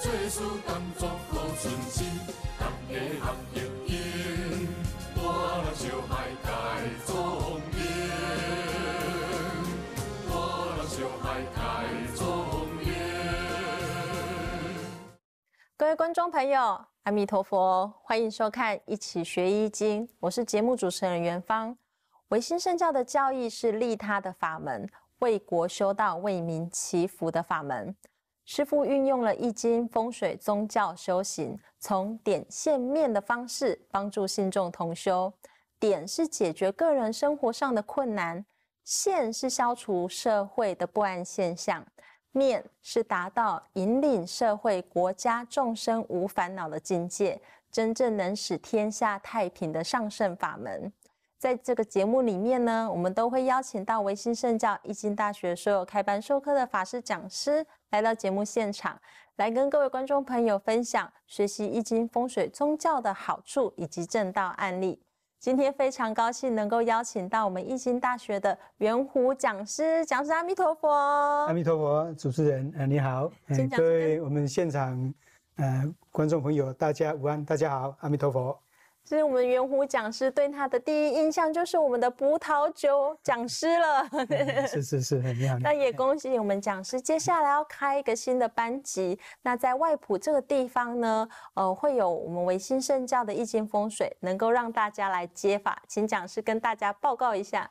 最初当作好存心，感恩感恩因，我就爱太宗命，我就爱太宗命。各位观众朋友。阿弥陀佛，欢迎收看《一起学医经》，我是节目主持人元芳。唯心圣教的教义是利他的法门，为国修道、为民祈福的法门。师父运用了易经、风水、宗教修行，从点、线、面的方式帮助信众同修。点是解决个人生活上的困难，线是消除社会的不安现象，面是达到引领社会、国家众生无烦恼的境界，真正能使天下太平的上圣法门。在这个节目里面呢，我们都会邀请到维新圣教易经大学所有开班授课的法师讲师。来到节目现场，来跟各位观众朋友分享学习易经、风水、宗教的好处以及正道案例。今天非常高兴能够邀请到我们易经大学的圆弧讲师，讲师阿弥陀佛，阿弥陀佛。主持人，呃，你好，各位我们现场呃观众朋友，大家午安，大家好，阿弥陀佛。所以，我们圆弧讲师对他的第一印象就是我们的葡萄酒讲师了。是是是，很害。那也恭喜我们讲师接下来要开一个新的班级。那在外埔这个地方呢，呃，会有我们维新圣教的一间风水，能够让大家来接法，请讲师跟大家报告一下。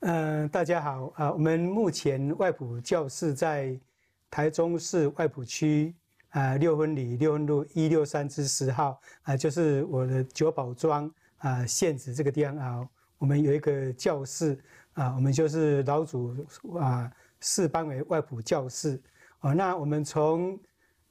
嗯，大家好啊，我们目前外埔教室在台中市外埔区。啊，六分里六分路一六三之十号啊，就是我的九宝庄啊，县子这个地方啊，我们有一个教室啊，我们就是老祖啊，四班为外埔教室哦，那我们从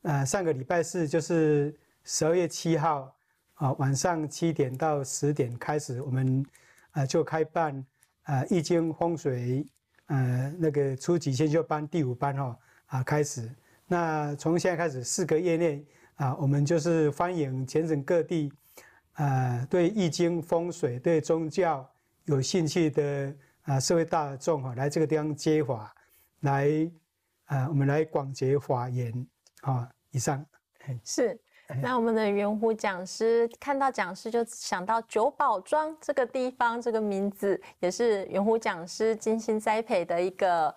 呃上个礼拜四就是十二月七号啊，晚上七点到十点开始，我们啊就开办啊易经风水呃那个初级先修班第五班哦啊开始。那从现在开始，四个月内啊，我们就是欢迎全省各地，呃，对易经、风水、对宗教有兴趣的啊社会大众哈，来这个地方接法，来，啊，我们来广结法缘啊。以上是。那我们的圆弧讲师看到讲师就想到九宝庄这个地方，这个名字也是圆弧讲师精心栽培的一个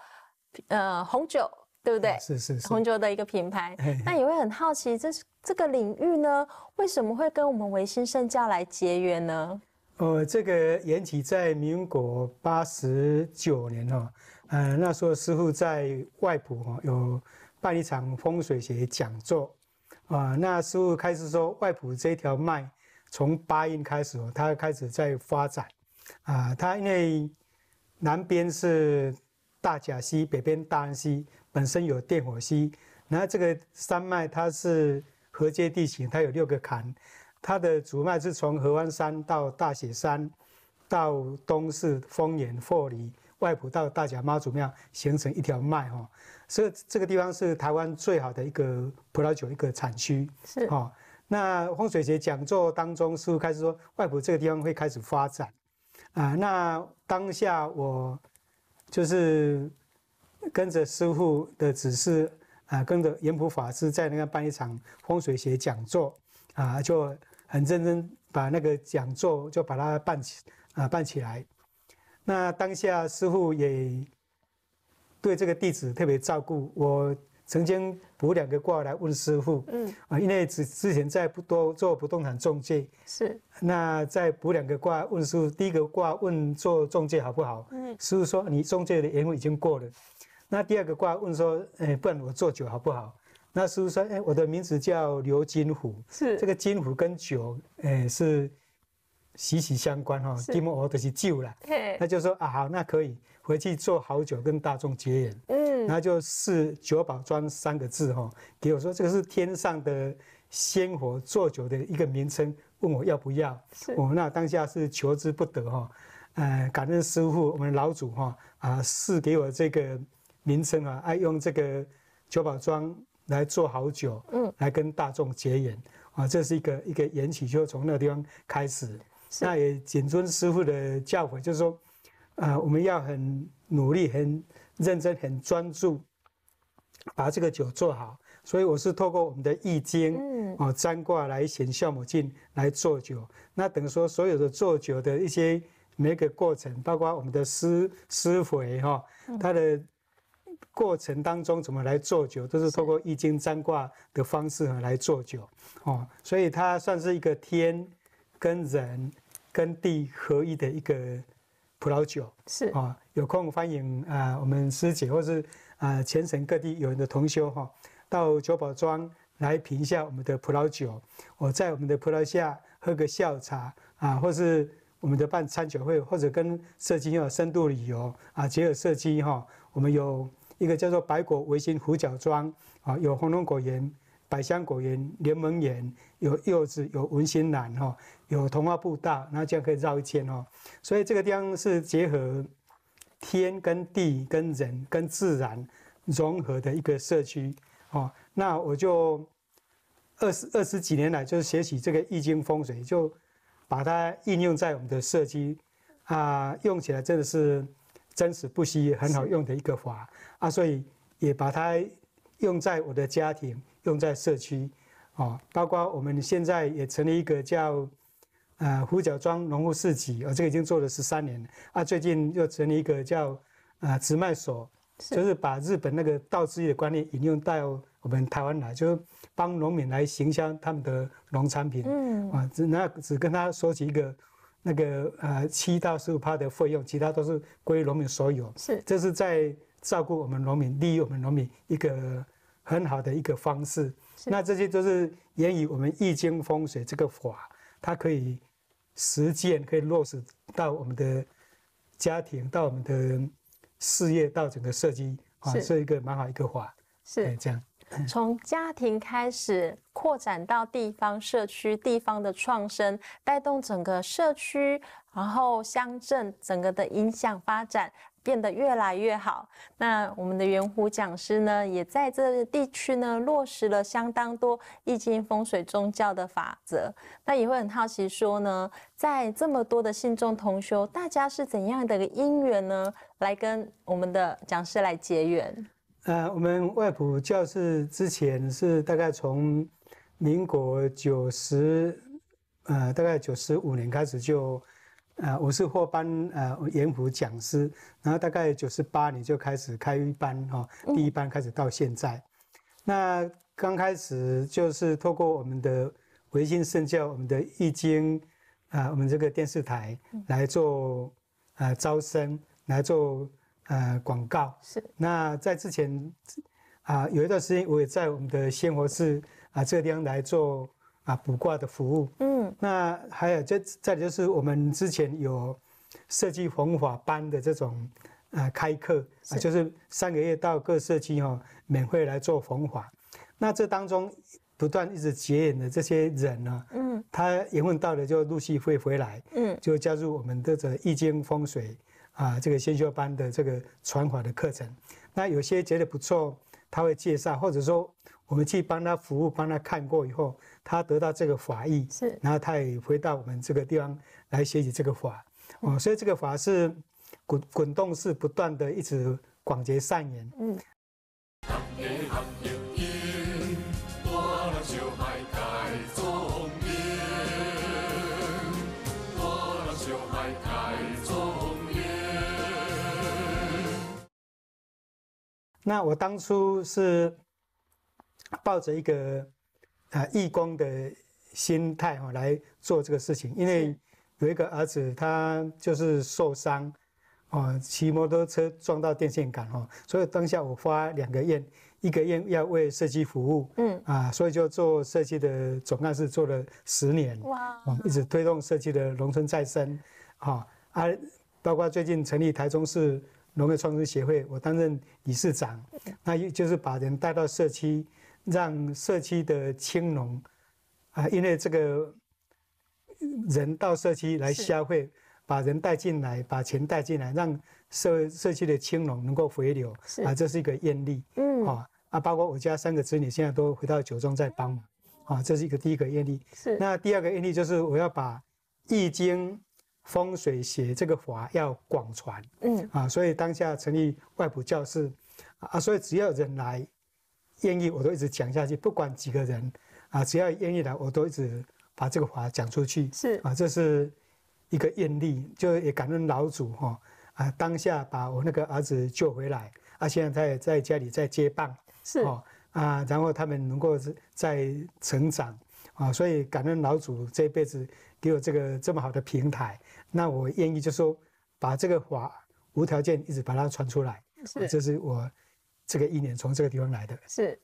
呃红酒。对不对？是是是，红酒的一个品牌。那也会很好奇，这这个领域呢，为什么会跟我们维新圣教来结缘呢？呃，这个缘起在民国八十九年哦，呃，那时候师傅在外埔哦，有办一场风水学讲座，啊，那师傅开始说外埔这条脉从八音开始，他开始在发展，啊，他因为南边是大甲溪，北边大安溪。本身有电火溪，然后这个山脉它是河阶地形，它有六个坎，它的主脉是从河湾山到大雪山，到东市丰原、霍里外埔到大甲妈祖庙，形成一条脉哈。所以这个地方是台湾最好的一个葡萄酒一个产区是哦。那风水学讲座当中，师傅开始说外埔这个地方会开始发展啊。那当下我就是。跟着师傅的指示啊，跟着严普法师在那个办一场风水学讲座啊，就很认真把那个讲座就把它办起啊，办起来。那当下师傅也对这个弟子特别照顾。我曾经补两个卦来问师傅，嗯，啊，因为之之前在不多做不动产中介，是。那再补两个卦问师傅，第一个卦问做中介好不好？嗯，师傅说你中介的年运已经过了。那第二个卦问说，哎，不然我做酒好不好？那师傅说，哎，我的名字叫刘金虎，是这个金虎跟酒，哎，是息息相关哈。金木鹅的是酒了，那就说啊好，那可以回去做好酒跟大众结缘。嗯，然后就是九宝庄三个字哈，给我说这个是天上的鲜活做酒的一个名称，问我要不要？是，我那当下是求之不得哈。嗯，感恩师傅，我们老祖哈啊，赐给我这个。名称啊，爱用这个九宝庄来做好酒，嗯，来跟大众结缘啊，这是一个一个缘起，就从那地方开始。那也谨遵师傅的教诲，就是说，啊，我们要很努力、很认真、很专注，把这个酒做好。所以我是透过我们的易经，嗯，哦，占卦来显酵母菌来做酒。那等于说，所有的做酒的一些每个过程，包括我们的施施肥哈，它的。过程当中怎么来做酒，都是透过易经占卦的方式来做酒哦，所以它算是一个天跟人跟地合一的一个葡萄酒。是啊，有空欢迎啊我们师姐或是啊全省各地有的同修哈，到九宝庄来品一下我们的葡萄酒。我在我们的葡萄下喝个下午茶啊，或是我们的办餐酒会，或者跟社鸡要深度旅游啊，结合社鸡哈，我们有。一个叫做白果围心胡角庄啊，有红龙果园、百香果园、联盟园，有柚子、有文心兰哈，有童话步道，那这样可以绕一圈哦。所以这个地方是结合天跟地跟人跟自然融合的一个社区哦。那我就二十二十几年来就是学习这个易经风水，就把它应用在我们的社区啊，用起来真的是。真实不息很好用的一个法啊，所以也把它用在我的家庭，用在社区，哦，包括我们现在也成立一个叫呃胡角庄农户市集，我这个已经做了十三年了啊，最近又成立一个叫啊直卖所，就是把日本那个倒置的观念引用到我们台湾来，就帮农民来行销他们的农产品，嗯嗯，啊，只那只跟他说起一个。那个呃，七到十五帕的费用，其他都是归农民所有。是，这是在照顾我们农民，利益我们农民一个很好的一个方式。是，那这些都是源于我们易经风水这个法，它可以实践，可以落实到我们的家庭，到我们的事业，到整个社计。啊，是一个蛮好一个法。是，这样。从家庭开始扩展到地方社区，地方的创生带动整个社区，然后乡镇整个的影响发展变得越来越好。那我们的圆弧讲师呢，也在这地区呢落实了相当多易经风水宗教的法则。那也会很好奇说呢，在这么多的信众同修，大家是怎样的一个因缘呢，来跟我们的讲师来结缘？呃，我们外普教室之前是大概从民国九十呃，大概九十五年开始就呃，我是获颁呃，延湖讲师，然后大概九十八年就开始开班哦，第一班开始到现在。那刚开始就是透过我们的维新圣教、我们的易经啊，我们这个电视台来做呃招生，来做。呃，广告是。那在之前啊，有一段时间我也在我们的鲜活市啊这个地方来做啊卜卦的服务。嗯。那还有这再就是我们之前有设计逢法班的这种呃开课，就是三个月到各社区哦免费来做逢法。那这当中不断一直结缘的这些人呢，嗯，他缘分到了就陆续会回来，嗯，就加入我们的这易经风水。啊，这个先修班的这个传法的课程，那有些觉得不错，他会介绍，或者说我们去帮他服务，帮他看过以后，他得到这个法意，是，然后他也回到我们这个地方来学习这个法，哦，所以这个法是滚滚动式不断的一直广结善缘，嗯。那我当初是抱着一个啊义工的心态哈来做这个事情，因为有一个儿子他就是受伤哦，骑摩托车撞到电线杆哦，所以当下我发两个愿，一个愿要为设计服务，嗯啊，所以就做设计的总干事做了十年，哇，哦，一直推动设计的农村再生，好，啊，包括最近成立台中市。农业创新协会，我担任理事长，那也就是把人带到社区，让社区的青农，啊，因为这个人到社区来消费，把人带进来，把钱带进来，让社社区的青农能够回流，啊，这是一个愿力，嗯，啊，啊，包括我家三个子女现在都回到酒庄在帮忙，啊，这是一个第一个愿力，是，那第二个愿力就是我要把易经。风水写这个法要广传，嗯啊，所以当下成立外部教室，啊，所以只要人来愿意，我都一直讲下去，不管几个人，啊，只要愿意来，我都一直把这个法讲出去，是啊，这是一个愿力，就也感恩老祖哈啊，当下把我那个儿子救回来，啊，现在他也在家里在接棒，是啊，然后他们能够是成长，啊，所以感恩老祖这一辈子给我这个这么好的平台。那我愿意就说把这个法无条件一直把它传出来，这是我这个意念从这个地方来的。是。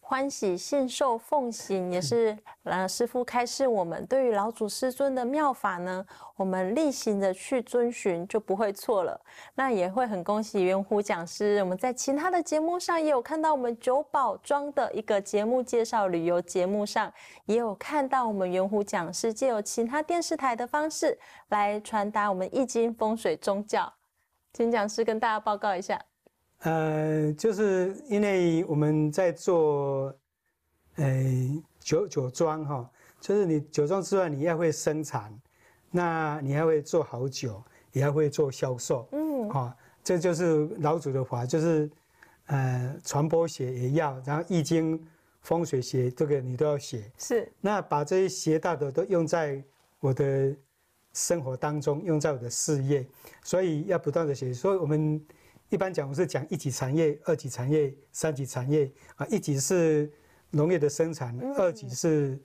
欢喜信受奉行，也是呃，师傅开示我们，对于老祖师尊的妙法呢，我们例行的去遵循，就不会错了。那也会很恭喜圆弧讲师，我们在其他的节目上也有看到，我们九宝庄的一个节目介绍旅游节目上，也有看到我们圆弧讲师借由其他电视台的方式来传达我们易经风水宗教，请讲师跟大家报告一下。呃，就是因为我们在做，呃，酒酒庄哈，就是你酒庄之外，你要会生产，那你还会做好酒，也要会做销售，嗯，啊，这就是老祖的话，就是，呃，传播学也要，然后易经、风水学这个你都要写，是，那把这些学，到的都用在我的生活当中，用在我的事业，所以要不断的写，所以我们。一般讲，我是讲一级产业、二级产业、三级产业啊。一级是农业的生产，二级是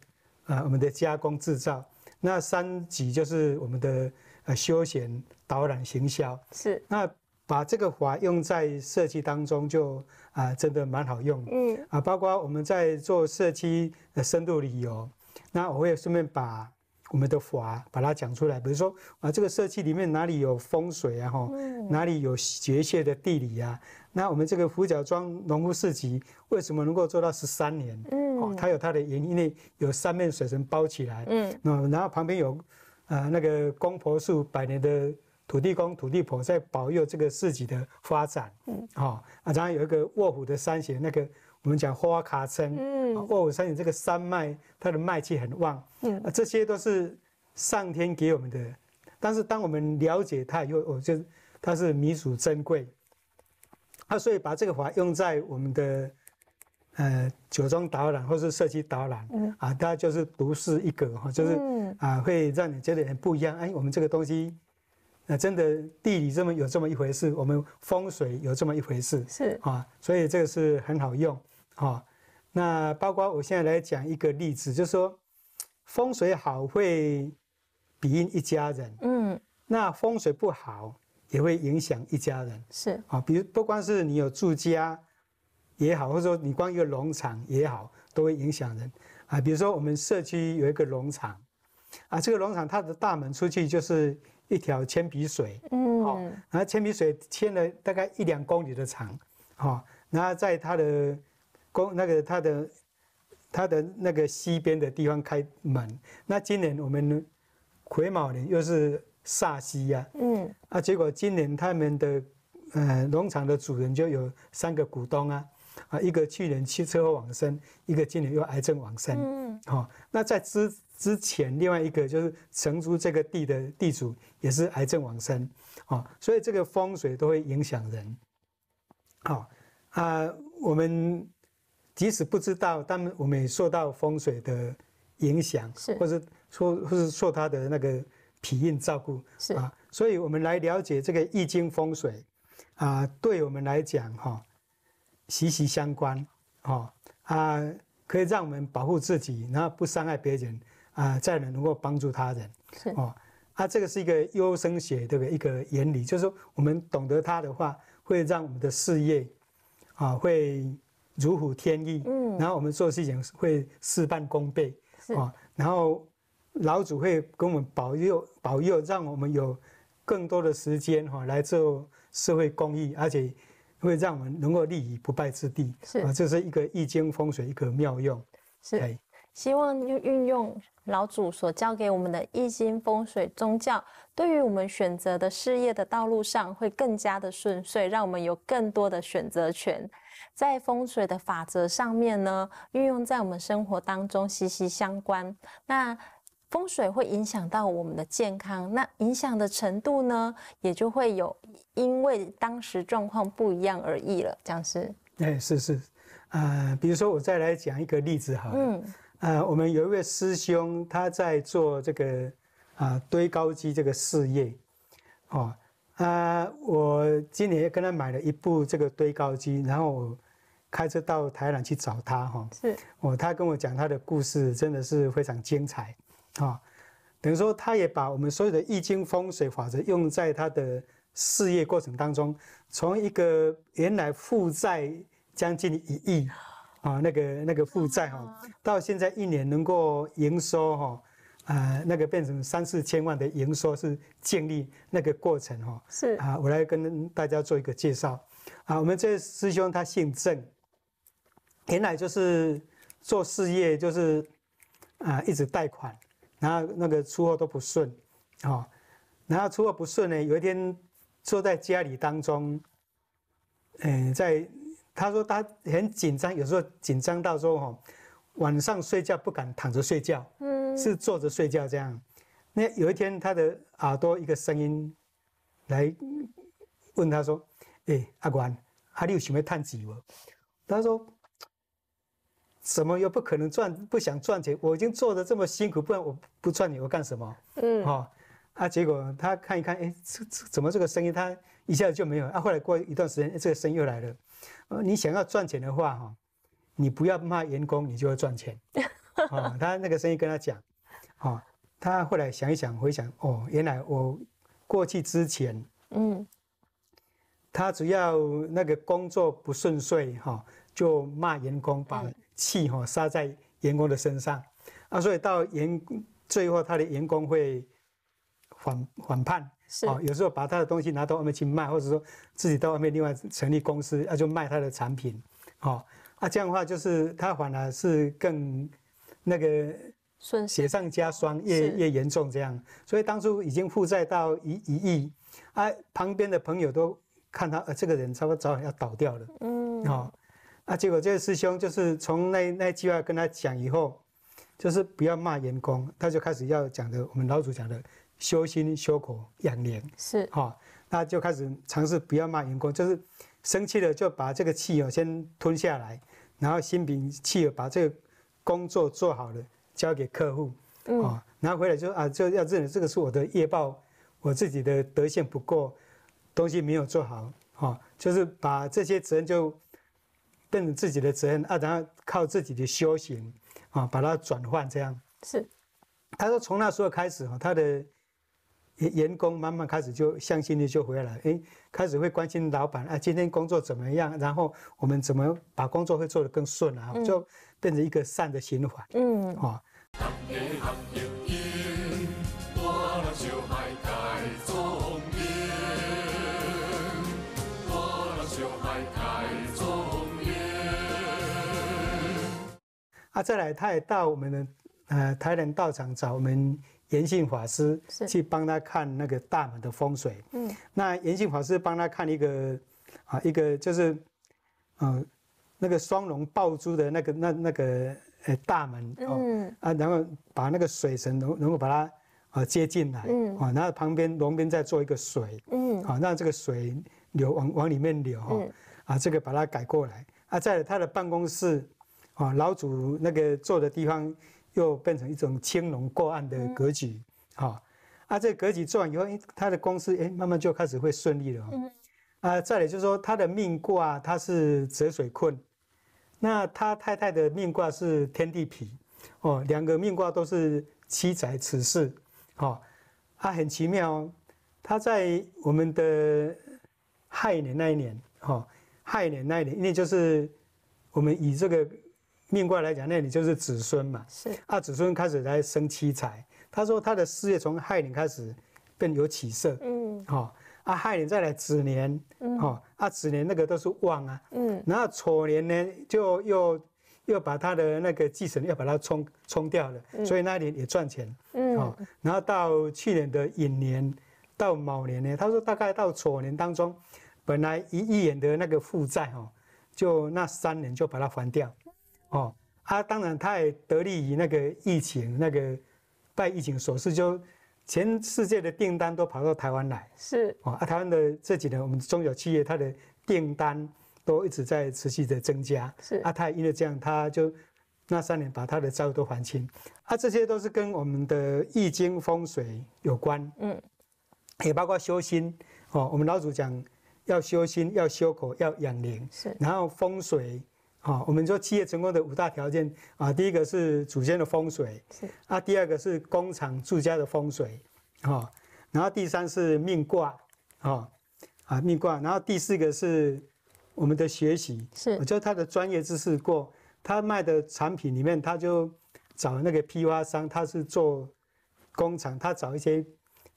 啊我们的加工制造，那三级就是我们的呃休闲导览行销。是，那把这个法用在设计当中，就啊真的蛮好用。嗯，啊，包括我们在做社区的深度旅游，那我会顺便把。我们的法把它讲出来，比如说啊，这个社区里面哪里有风水啊？哈，哪里有绝佳的地理啊？那我们这个胡家庄农夫市集为什么能够做到十三年？嗯，它有它的原因，为有三面水神包起来。嗯，那然后旁边有，呃，那个公婆树百年的土地公、土地婆在保佑这个市集的发展。嗯，好啊，然后有一个卧虎的山形那个。我们讲花卡村，嗯，或武山岭这个山脉，它的脉气很旺，嗯，这些都是上天给我们的。但是当我们了解它以后，就它是弥足珍贵。啊，所以把这个法用在我们的呃酒庄导览或是社区导览，啊，大家就是独树一格哈，就是啊，会让你觉得很不一样。哎，我们这个东西，那真的地理这么有这么一回事，我们风水有这么一回事，是啊，所以这个是很好用。啊，那包括我现在来讲一个例子，就是说风水好会比应一家人，嗯，那风水不好也会影响一家人，是啊，比如不光是你有住家也好，或者说你光一个农场也好，都会影响人啊。比如说我们社区有一个农场，啊，这个农场它的大门出去就是一条铅笔水，嗯，然后铅笔水牵了大概一两公里的长，哦，然后在它的。公那个他的他的那个西边的地方开门，那今年我们癸卯年又是煞西呀，嗯啊，结果今年他们的呃农场的主人就有三个股东啊，啊一个去年汽车往生，一个今年又癌症往生，嗯，好，那在之之前另外一个就是承租这个地的地主也是癌症往生，哦，所以这个风水都会影响人，好啊我们。即使不知道，但我们也受到风水的影响，是，或是受或是受他的那个皮印照顾，是啊，所以我们来了解这个易经风水，啊，对我们来讲哈，息息相关，哈啊，可以让我们保护自己，然后不伤害别人，啊，再能够帮助他人，是哦，啊，这个是一个优生学的一个原理，就是说我们懂得它的话，会让我们的事业，啊，会。如虎添翼，嗯，然后我们做事情会事半功倍，是然后老祖会给我们保佑，保佑让我们有更多的时间哈来做社会公益，而且会让我们能够立于不败之地。是啊，这是一个易经风水一个妙用。是，希望用运用老祖所教给我们的易经风水宗教，对于我们选择的事业的道路上会更加的顺遂，让我们有更多的选择权。在风水的法则上面呢，运用在我们生活当中息息相关。那风水会影响到我们的健康，那影响的程度呢，也就会有因为当时状况不一样而异了。讲师，哎，是是，呃，比如说我再来讲一个例子哈，嗯。呃，我们有一位师兄，他在做这个啊堆高机这个事业，哦。啊，我今年跟他买了一部这个堆高机，然后我开车到台南去找他哈。是，哦，他跟我讲他的故事，真的是非常精彩啊。等于说，他也把我们所有的易经风水法则用在他的事业过程当中，从一个原来负债将近一亿啊，那个那个负债哈，到现在一年能够营收哈。呃，那个变成三四千万的营收是建立那个过程哦。是啊，我来跟大家做一个介绍。啊，我们这师兄他姓郑，原来就是做事业，就是啊一直贷款，然后那个出货都不顺。哦，然后出货不顺呢，有一天坐在家里当中，嗯，在他说他很紧张，有时候紧张到说哈，晚上睡觉不敢躺着睡觉。嗯。是坐着睡觉这样，那有一天他的耳朵一个声音来问他说：“哎，阿管，还有什么探子不？”他说：“什么又不可能赚？不想赚钱，我已经做的这么辛苦，不然我不赚你，我干什么？”嗯，好，啊，结果他看一看，哎，怎怎么这个声音他一下子就没有？啊，后来过一段时间，这个声又来了。呃，你想要赚钱的话，哈，你不要骂员工，你就要赚钱。哦，他那个生意跟他讲，哦，他后来想一想，回想，哦，原来我过去之前，嗯，他只要那个工作不顺遂，哈，就骂员工，把气哈撒在员工的身上，啊，所以到员最后，他的员工会反反叛，是，有时候把他的东西拿到外面去卖，或者说自己到外面另外成立公司，啊，就卖他的产品，好，啊，这样的话就是他反而是更。那个雪上加霜，越越严重这样，所以当初已经负债到一一亿，啊，旁边的朋友都看他，呃，这个人差不多早晚要倒掉了。嗯，啊，啊，结果这个师兄就是从那那句话跟他讲以后，就是不要骂员工，他就开始要讲的，我们老祖讲的修心修口养廉是，哈，那就开始尝试不要骂员工，就是生气了就把这个气哦先吞下来，然后心平气和把这个。工作做好了，交给客户，啊，拿回来就啊，就要认为这个是我的业报，我自己的德行不够，东西没有做好，啊，就是把这些责任就变成自己的责任啊，然后靠自己的修行，啊，把它转换这样。是，他说从那时候开始啊，他的。员工慢慢开始就向心力就回来了，哎，开始会关心老板啊，今天工作怎么样？然后我们怎么把工作会做得更顺了，就变成一个善的循环。嗯，哦。啊，再来，他也到我们的呃台南道场找我们。延信法师去帮他看那个大门的风水。嗯，那延信法师帮他看一个啊，一个就是，嗯，那个双龙爆珠的那个那那个呃大门哦啊，然后把那个水神能能够把它啊接进来，嗯啊，然后旁边龙边再做一个水，嗯啊，让这个水流往往里面流，嗯啊，这个把它改过来啊，在他的办公室啊，老祖那个坐的地方。又变成一种青龙过岸的格局，哈，啊，这个格局做完以后，哎，他的公司哎，慢慢就开始会顺利了，啊，再来就是说他的命卦他是泽水困，那他太太的命卦是天地皮，哦，两个命卦都是妻宅此事，哈，啊，很奇妙，他在我们的亥年那一年，哈，亥年那一年，因为就是我们以这个。命卦来讲，那你就是子孙嘛。是啊，子孙开始在生七财。他说他的事业从亥年开始更有起色。嗯，好啊，亥年再来子年，嗯，好啊，子年那个都是旺啊。嗯，然后丑年呢，就又又把他的那个继承要把它冲冲掉了，所以那年也赚钱。嗯，好，然后到去年的寅年到卯年呢，他说大概到丑年当中，本来一亿元的那个负债哈，就那三年就把它还掉。哦，啊，当然，他也得力于那个疫情，那个拜疫情所事，就全世界的订单都跑到台湾来。是哦，啊，台湾的这几年，我们中小企业它的订单都一直在持续的增加。是啊，他也因为这样，他就那三年把他的债务都还清。啊，这些都是跟我们的易经风水有关。嗯，也包括修心哦，我们老祖讲要修心，要修口，要养灵。是，然后风水。好，我们说企业成功的五大条件啊，第一个是祖先的风水，是啊，第二个是工厂住家的风水，好，然后第三是命卦，好，啊命卦，然后第四个是我们的学习，是，就他的专业知识过，他卖的产品里面，他就找那个批发商，他是做工厂，他找一些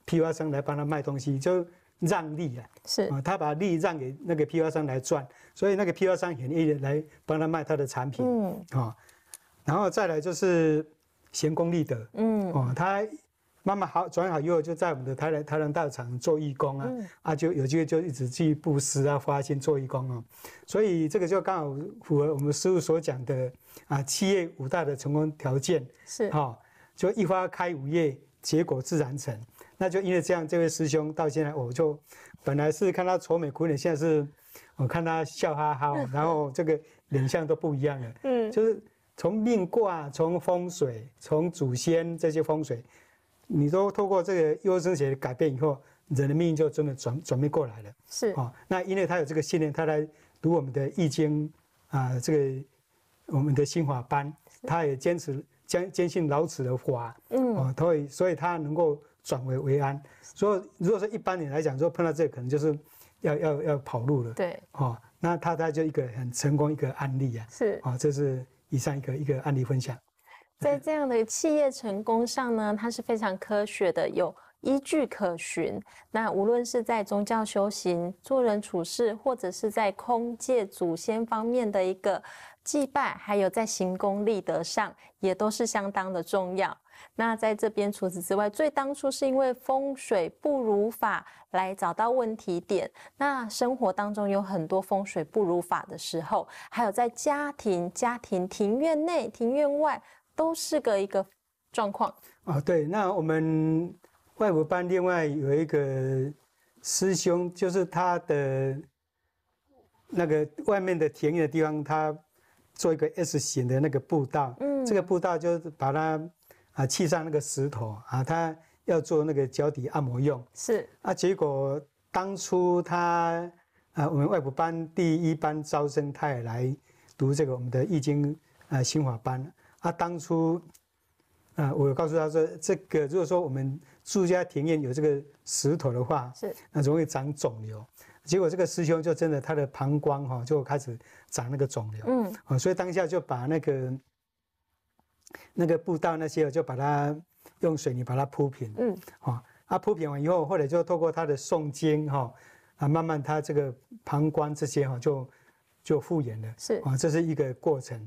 批发商来帮他卖东西，就。让利啊，是啊，他把利让给那个批发商来赚，所以那个批发商很愿意来帮他卖他的产品，嗯啊，然后再来就是行功立德，嗯哦，他慢慢好转好以后，就在我们的台台南大厂做义工啊，啊就有机会就一直去布施啊，发心做义工啊，所以这个就刚好符合我们师傅所讲的啊，七业五大的成功条件是，好，就一花开五叶，结果自然成。那就因为这样，这位师兄到现在，我就本来是看他愁眉苦脸，现在是我看他笑哈哈，然后这个脸相都不一样了。嗯，就是从命卦、从风水、从祖先这些风水，你都透过这个优生学改变以后，人的命运就真的转转变过来了。是啊，那因为他有这个信念，他来读我们的易经啊，这个我们的心法班，他也坚持坚坚信老子的话，嗯，哦，所以所以他能够。转危为安，所以如果说一般人来讲，说碰到这可能就是要要要跑路了。对，哦，那他他就一个很成功一个案例啊。是，啊，这是以上一个一个案例分享。在这样的企业成功上呢，它是非常科学的，有依据可循。那无论是在宗教修行、做人处事，或者是在空界祖先方面的一个祭拜，还有在行功立德上，也都是相当的重要。那在这边，除此之外，最当初是因为风水不如法来找到问题点。那生活当中有很多风水不如法的时候，还有在家庭、家庭庭院内、庭院外都是个一个状况。哦，对，那我们外部班另外有一个师兄，就是他的那个外面的庭院地方，他做一个 S 型的那个步道，嗯，这个步道就是把它。啊，砌上那个石头啊，他要做那个脚底按摩用。是啊，结果当初他，啊，我们外部班第一班招生，他也来读这个我们的易经，啊新华班。啊，当初，啊，我告诉他说，这个如果说我们住家庭院有这个石头的话，是那容易长肿瘤。结果这个师兄就真的他的膀胱哈，就开始长那个肿瘤。嗯。啊，所以当下就把那个。那个步道那些，我就把它用水泥把它铺平。嗯，啊，啊铺平完以后，后来就透过他的诵经，哈，啊，慢慢他这个膀胱这些哈就就复原了。是啊，这是一个过程。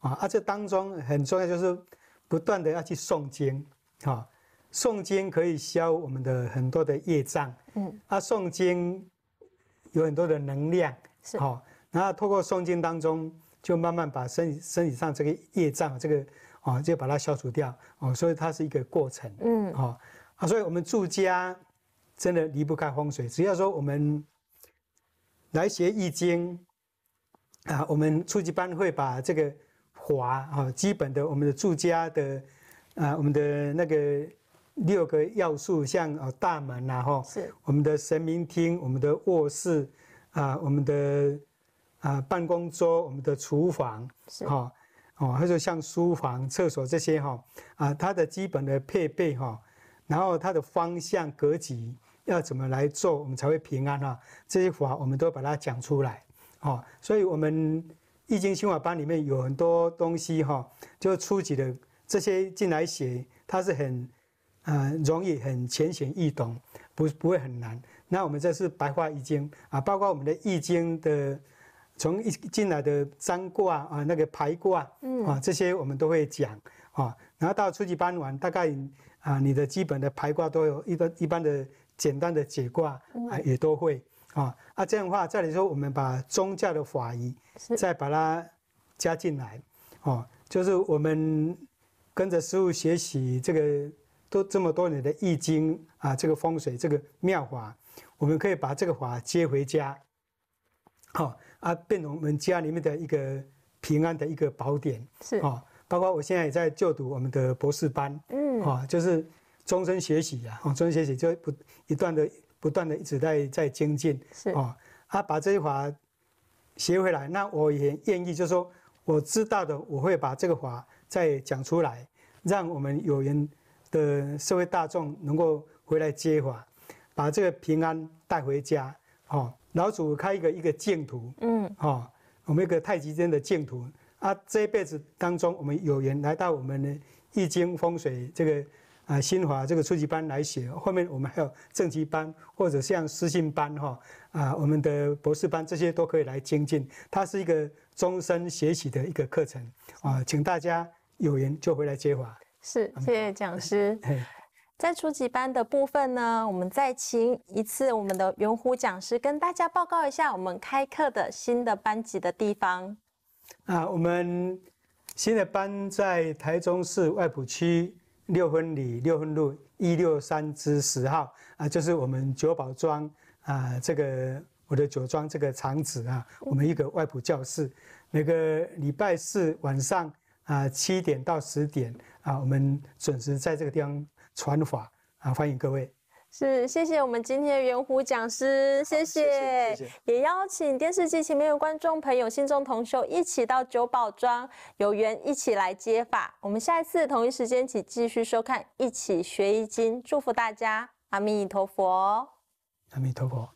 啊，而且当中很重要就是不断的要去诵经，啊，诵经可以消我们的很多的业障。嗯，啊，诵经有很多的能量。是啊，然后透过诵经当中，就慢慢把身身体上这个业障这个。啊，就把它消除掉哦，所以它是一个过程，嗯，好，啊，所以我们住家真的离不开风水，只要说我们来学易经啊，我们初级班会把这个华啊基本的我们的住家的啊我们的那个六个要素，像啊大门呐，哈，是我们的神明厅，我们的卧室啊，我们的啊办公桌，我们的厨房，是哦，哦，或者像书房、厕所这些哈，啊，它的基本的配备哈，然后它的方向格局要怎么来做，我们才会平安啊？这些法我们都把它讲出来，哦，所以我们易经修法班里面有很多东西哈，就初级的这些进来写，它是很，呃，容易很浅显易懂，不不会很难。那我们这是白话易经啊，包括我们的易经的。从一进来的占卦啊，那个排卦，嗯啊，这些我们都会讲啊。然后到初级班完，大概啊，你的基本的排卦都有一个一般的简单的解卦啊，也都会啊。啊，这样的话，再来说我们把宗教的法仪再把它加进来哦，就是我们跟着师傅学习这个都这么多年的易经啊，这个风水这个妙法，我们可以把这个法接回家，好。啊，变成我们家里面的一个平安的一个宝典，是啊，包括我现在也在就读我们的博士班，嗯，啊，就是终身学习呀，哦，终身学习就不一段的不断的一直在在精进，是啊，啊，把这句法学回来，那我也愿意，就是说我知道的，我会把这个法再讲出来，让我们有缘的社会大众能够回来接法，把这个平安带回家，哦。老祖开一个一个净土，嗯，哈，我们一个太极间的净土啊。这一辈子当中，我们有缘来到我们的易经风水这个啊新华这个初级班来学，后面我们还有中级班或者像私信班哈啊，我们的博士班这些都可以来精进。它是一个终身学习的一个课程啊，请大家有缘就回来接法。是，谢谢讲师。在初级班的部分呢，我们再请一次我们的圆弧讲师跟大家报告一下我们开课的新的班级的地方。啊，我们新的班在台中市外埔区六分里六分路一六三之十号啊，就是我们九堡庄啊，这个我的九庄这个场址啊，我们一个外埔教室。那个礼拜四晚上啊，七点到十点啊，我们准时在这个地方。传法啊，欢迎各位！是，谢谢我们今天的圆弧讲师，谢谢，也邀请电视机前面的观众朋友、信众同修一起到九宝庄，有缘一起来接法。我们下一次同一时间请继续收看，一起学易经，祝福大家，阿弥陀佛，阿弥陀佛。